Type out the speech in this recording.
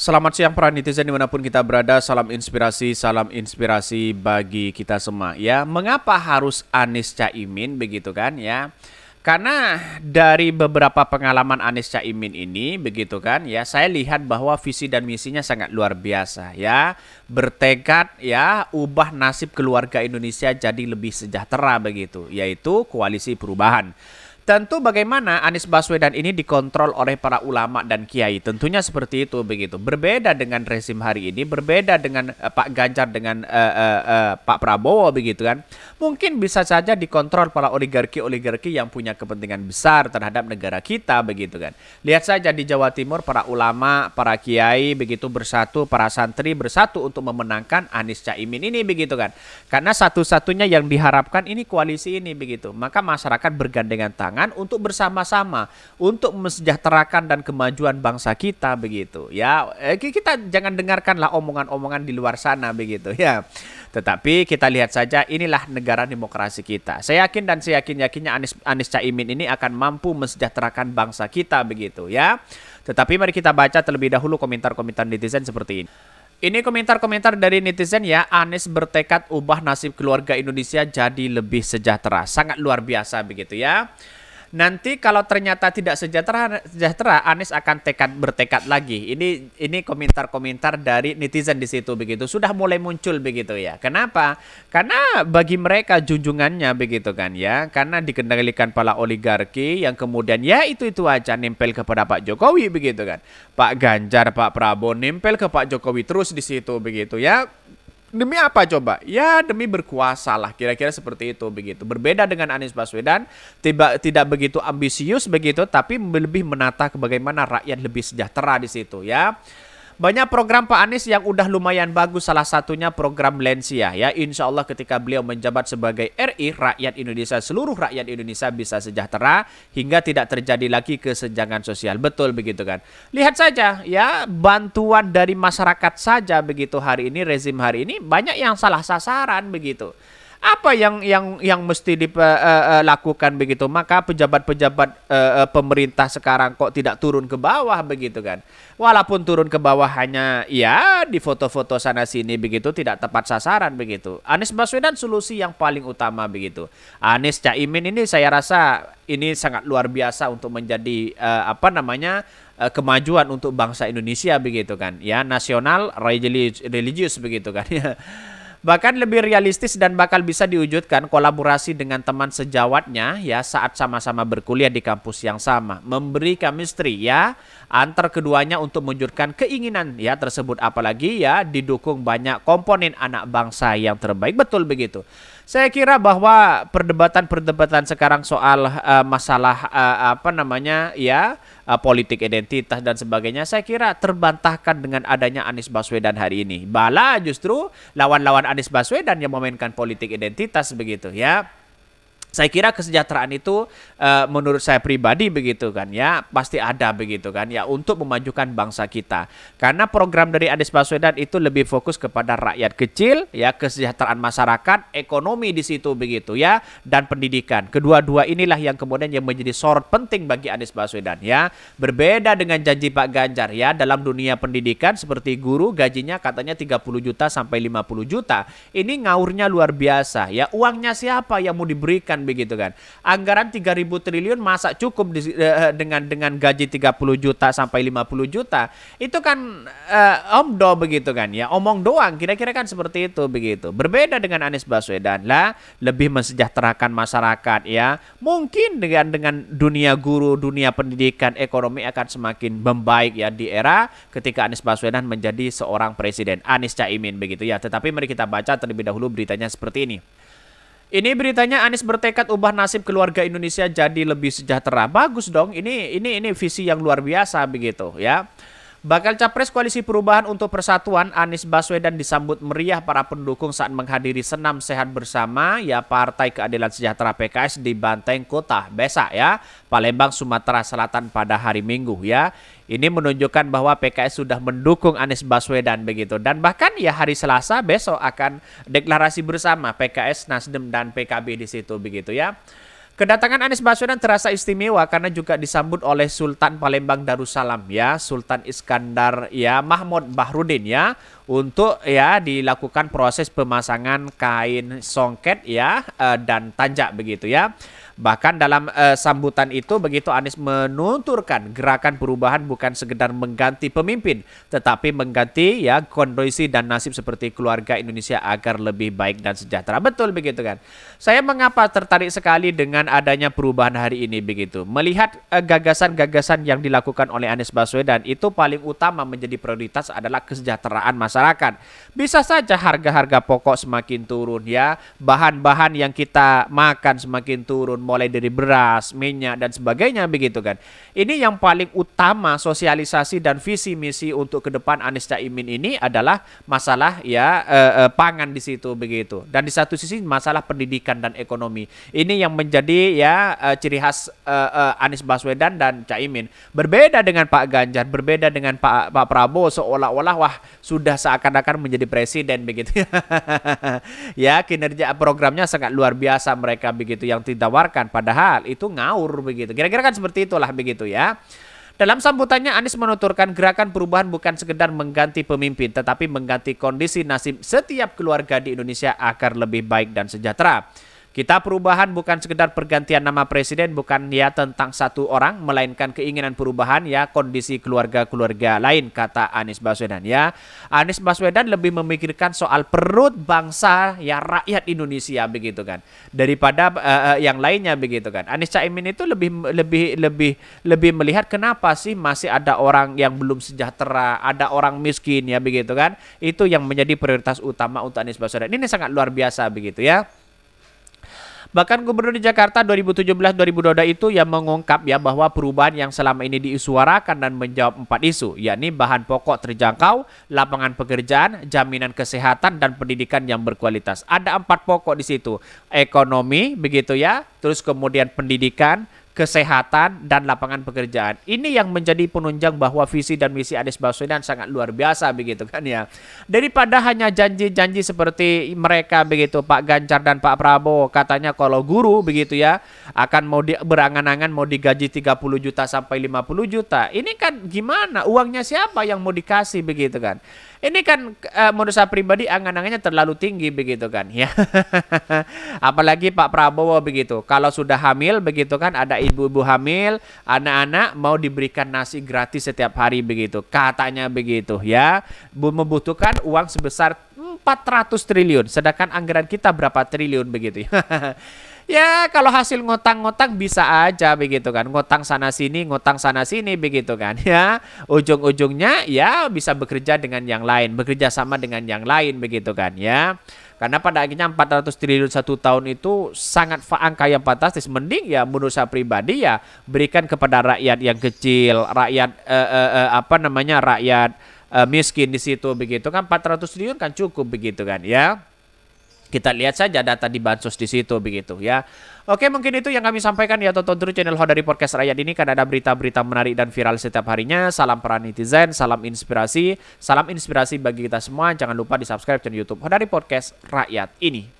Selamat siang para netizen dimanapun kita berada, salam inspirasi, salam inspirasi bagi kita semua ya. Mengapa harus Anies Caimin begitu kan ya? Karena dari beberapa pengalaman Anies Caimin ini begitu kan ya, saya lihat bahwa visi dan misinya sangat luar biasa ya. Bertekad ya ubah nasib keluarga Indonesia jadi lebih sejahtera begitu, yaitu koalisi perubahan. Tentu bagaimana Anies Baswedan ini dikontrol oleh para ulama dan kiai. Tentunya seperti itu begitu. Berbeda dengan rezim hari ini, berbeda dengan uh, Pak Ganjar dengan uh, uh, uh, Pak Prabowo begitu kan. Mungkin bisa saja dikontrol para oligarki-oligarki yang punya kepentingan besar terhadap negara kita begitu kan. Lihat saja di Jawa Timur para ulama, para kiai begitu bersatu, para santri bersatu untuk memenangkan Anies Caimin ini begitu kan. Karena satu-satunya yang diharapkan ini koalisi ini begitu. Maka masyarakat bergandengan tangan tangan untuk bersama-sama untuk mensejahterakan dan kemajuan bangsa kita begitu ya eh, kita jangan dengarkanlah omongan-omongan di luar sana begitu ya tetapi kita lihat saja inilah negara demokrasi kita saya yakin dan saya yakin yakinnya Anis Anis Caimin ini akan mampu mensejahterakan bangsa kita begitu ya tetapi mari kita baca terlebih dahulu komentar-komentar netizen seperti ini ini komentar-komentar dari netizen ya, Anies bertekad ubah nasib keluarga Indonesia jadi lebih sejahtera. Sangat luar biasa begitu ya. Nanti kalau ternyata tidak sejahtera, sejahtera Anies akan tekad bertekad lagi. Ini ini komentar-komentar dari netizen di situ begitu. Sudah mulai muncul begitu ya. Kenapa? Karena bagi mereka junjungannya begitu kan ya. Karena dikendalikan pala oligarki yang kemudian ya itu-itu aja nempel kepada Pak Jokowi begitu kan. Pak Ganjar, Pak Prabowo nempel ke Pak Jokowi terus di situ begitu ya Demi apa coba? Ya demi berkuasa lah kira-kira seperti itu begitu. Berbeda dengan Anies Baswedan, tiba, tidak begitu ambisius begitu, tapi lebih menata bagaimana rakyat lebih sejahtera di situ ya. Banyak program Pak Anies yang udah lumayan bagus, salah satunya program Lensia ya. Insya Allah ketika beliau menjabat sebagai RI, rakyat Indonesia, seluruh rakyat Indonesia bisa sejahtera hingga tidak terjadi lagi kesenjangan sosial. Betul begitu kan. Lihat saja ya, bantuan dari masyarakat saja begitu hari ini, rezim hari ini banyak yang salah sasaran begitu apa yang yang yang mesti dilakukan eh, eh, begitu maka pejabat-pejabat uh, pemerintah sekarang kok tidak turun ke bawah begitu kan walaupun turun ke bawah hanya ya di foto-foto sana sini begitu tidak tepat sasaran begitu Anies Baswedan solusi yang paling utama begitu Anies Caimin ini saya rasa ini sangat luar biasa untuk menjadi uh, apa namanya kemajuan untuk bangsa Indonesia begitu kan ya nasional religius, religius begitu kan ya Bahkan lebih realistis dan bakal bisa diwujudkan kolaborasi dengan teman sejawatnya ya saat sama-sama berkuliah di kampus yang sama. Memberi chemistry ya antar keduanya untuk mewujudkan keinginan ya tersebut apalagi ya didukung banyak komponen anak bangsa yang terbaik. Betul begitu. Saya kira bahwa perdebatan-perdebatan sekarang soal uh, masalah uh, apa namanya ya uh, politik identitas dan sebagainya, saya kira terbantahkan dengan adanya Anies Baswedan hari ini. Bala justru lawan-lawan Anies Baswedan yang memainkan politik identitas begitu ya saya kira kesejahteraan itu uh, menurut saya pribadi begitu kan ya pasti ada begitu kan ya untuk memajukan bangsa kita karena program dari Anies Baswedan itu lebih fokus kepada rakyat kecil ya kesejahteraan masyarakat ekonomi di situ begitu ya dan pendidikan kedua-dua inilah yang kemudian yang menjadi sorot penting bagi Anies Baswedan ya berbeda dengan janji Pak Ganjar ya dalam dunia pendidikan seperti guru gajinya katanya 30 juta sampai 50 juta ini ngawurnya luar biasa ya uangnya siapa yang mau diberikan kan begitu kan. Anggaran 3000 triliun masa cukup di, uh, dengan dengan gaji 30 juta sampai 50 juta. Itu kan uh, omdo begitu kan ya. Omong doang kira-kira kan seperti itu begitu. Berbeda dengan Anies Baswedan lah lebih mensejahterakan masyarakat ya. Mungkin dengan dengan dunia guru, dunia pendidikan, ekonomi akan semakin membaik ya di era ketika Anies Baswedan menjadi seorang presiden. Anies Caimin begitu ya. Tetapi mari kita baca terlebih dahulu beritanya seperti ini. Ini beritanya Anies bertekad ubah nasib keluarga Indonesia jadi lebih sejahtera. Bagus dong. Ini ini ini visi yang luar biasa begitu ya. Bakal capres Koalisi Perubahan untuk Persatuan Anies Baswedan disambut meriah para pendukung saat menghadiri senam sehat bersama ya Partai Keadilan Sejahtera PKS di Banteng Kota besok ya, Palembang Sumatera Selatan pada hari Minggu ya. Ini menunjukkan bahwa PKS sudah mendukung Anies Baswedan begitu dan bahkan ya hari Selasa besok akan deklarasi bersama PKS, Nasdem dan PKB di situ begitu ya. Kedatangan Anies Baswedan terasa istimewa karena juga disambut oleh Sultan Palembang Darussalam ya, Sultan Iskandar ya Mahmud Bahrudin ya untuk ya dilakukan proses pemasangan kain songket ya eh, dan tanjak begitu ya. Bahkan dalam uh, sambutan itu begitu Anies menunturkan gerakan perubahan bukan sekedar mengganti pemimpin tetapi mengganti ya kondisi dan nasib seperti keluarga Indonesia agar lebih baik dan sejahtera. Betul begitu kan? Saya mengapa tertarik sekali dengan adanya perubahan hari ini begitu. Melihat eh, gagasan-gagasan uh, yang dilakukan oleh Anies Baswedan itu paling utama menjadi prioritas adalah kesejahteraan masyarakat. Bisa saja harga-harga pokok semakin turun ya, bahan-bahan yang kita makan semakin turun mulai dari beras, minyak dan sebagainya begitu kan. Ini yang paling utama sosialisasi dan visi misi untuk ke depan Anies Caimin ini adalah masalah ya eh, eh, pangan di situ begitu. Dan di satu sisi masalah pendidikan dan ekonomi. Ini yang menjadi ya eh, ciri khas eh, eh, Anies Baswedan dan Caimin. Berbeda dengan Pak Ganjar, berbeda dengan Pak Pak Prabowo seolah-olah wah sudah seakan-akan menjadi presiden begitu. ya, kinerja programnya sangat luar biasa mereka begitu yang ditawarkan dikerjakan. Padahal itu ngaur begitu. Kira-kira kan seperti itulah begitu ya. Dalam sambutannya, Anies menuturkan gerakan perubahan bukan sekedar mengganti pemimpin, tetapi mengganti kondisi nasib setiap keluarga di Indonesia agar lebih baik dan sejahtera. Kita perubahan bukan sekedar pergantian nama presiden, bukan ya tentang satu orang, melainkan keinginan perubahan ya kondisi keluarga-keluarga lain, kata Anies Baswedan ya. Anies Baswedan lebih memikirkan soal perut bangsa ya rakyat Indonesia begitu kan, daripada uh, yang lainnya begitu kan. Anies Caimin itu lebih lebih lebih lebih melihat kenapa sih masih ada orang yang belum sejahtera, ada orang miskin ya begitu kan. Itu yang menjadi prioritas utama untuk Anies Baswedan. Ini sangat luar biasa begitu ya. Bahkan Gubernur di Jakarta 2017-2022 itu yang mengungkap ya bahwa perubahan yang selama ini disuarakan dan menjawab empat isu, yakni bahan pokok terjangkau, lapangan pekerjaan, jaminan kesehatan dan pendidikan yang berkualitas. Ada empat pokok di situ, ekonomi begitu ya, terus kemudian pendidikan, kesehatan, dan lapangan pekerjaan. Ini yang menjadi penunjang bahwa visi dan misi Anies Baswedan sangat luar biasa begitu kan ya. Daripada hanya janji-janji seperti mereka begitu Pak Ganjar dan Pak Prabowo katanya kalau guru begitu ya akan mau di, berangan-angan mau digaji 30 juta sampai 50 juta. Ini kan gimana uangnya siapa yang mau dikasih begitu kan. Ini kan uh, eh, menurut saya pribadi angan-angannya terlalu tinggi begitu kan ya. Apalagi Pak Prabowo begitu. Kalau sudah hamil begitu kan ada ibu-ibu hamil, anak-anak mau diberikan nasi gratis setiap hari begitu. Katanya begitu ya. Membutuhkan uang sebesar 400 triliun sedangkan anggaran kita berapa triliun begitu ya. ya kalau hasil ngotang-ngotang bisa aja begitu kan ngotang sana sini ngotang sana sini begitu kan ya ujung-ujungnya ya bisa bekerja dengan yang lain bekerja sama dengan yang lain begitu kan ya karena pada akhirnya 400 triliun satu tahun itu sangat angka yang fantastis. Mending ya menurut saya pribadi ya berikan kepada rakyat yang kecil, rakyat eh, eh, eh, apa namanya rakyat eh, miskin di situ begitu kan 400 triliun kan cukup begitu kan ya. Kita lihat saja data di bansos di situ begitu ya. Oke mungkin itu yang kami sampaikan ya tonton terus channel Hoda dari Podcast Rakyat ini karena ada berita-berita menarik dan viral setiap harinya. Salam peran netizen, salam inspirasi, salam inspirasi bagi kita semua. Jangan lupa di subscribe channel YouTube Hoda dari Podcast Rakyat ini.